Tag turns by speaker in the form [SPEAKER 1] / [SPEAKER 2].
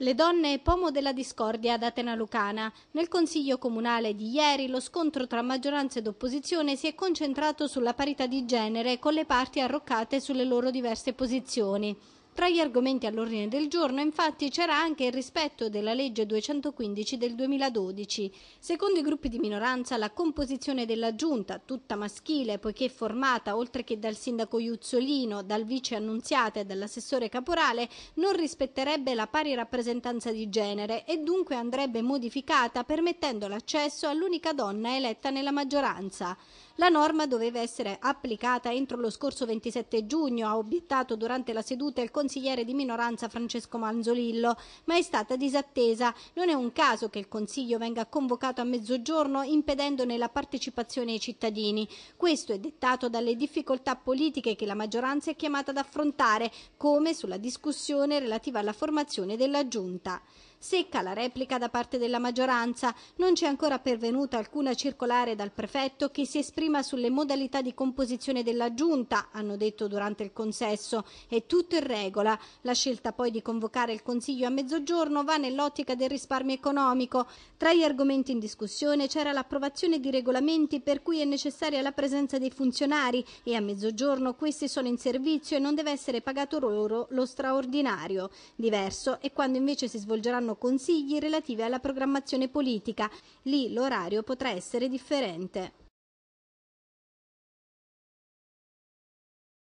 [SPEAKER 1] Le donne pomo della discordia ad Atena Lucana. Nel Consiglio Comunale di ieri lo scontro tra maggioranza ed opposizione si è concentrato sulla parità di genere con le parti arroccate sulle loro diverse posizioni. Tra gli argomenti all'ordine del giorno, infatti, c'era anche il rispetto della legge 215 del 2012. Secondo i gruppi di minoranza, la composizione della giunta, tutta maschile, poiché formata oltre che dal sindaco Iuzzolino, dal vice annunziata e dall'assessore caporale, non rispetterebbe la pari rappresentanza di genere e dunque andrebbe modificata permettendo l'accesso all'unica donna eletta nella maggioranza. La norma doveva essere applicata entro lo scorso 27 giugno, ha obiettato durante la seduta il Consiglio consigliere di minoranza Francesco Manzolillo, ma è stata disattesa. Non è un caso che il Consiglio venga convocato a mezzogiorno impedendone la partecipazione ai cittadini. Questo è dettato dalle difficoltà politiche che la maggioranza è chiamata ad affrontare, come sulla discussione relativa alla formazione della Giunta. Secca la replica da parte della maggioranza, non c'è ancora pervenuta alcuna circolare dal prefetto che si esprima sulle modalità di composizione della giunta, hanno detto durante il consesso, è tutto in regola regola. La scelta poi di convocare il Consiglio a mezzogiorno va nell'ottica del risparmio economico. Tra gli argomenti in discussione c'era l'approvazione di regolamenti per cui è necessaria la presenza dei funzionari e a mezzogiorno questi sono in servizio e non deve essere pagato loro lo straordinario. Diverso è quando invece si svolgeranno consigli relativi alla programmazione politica. Lì l'orario potrà essere differente.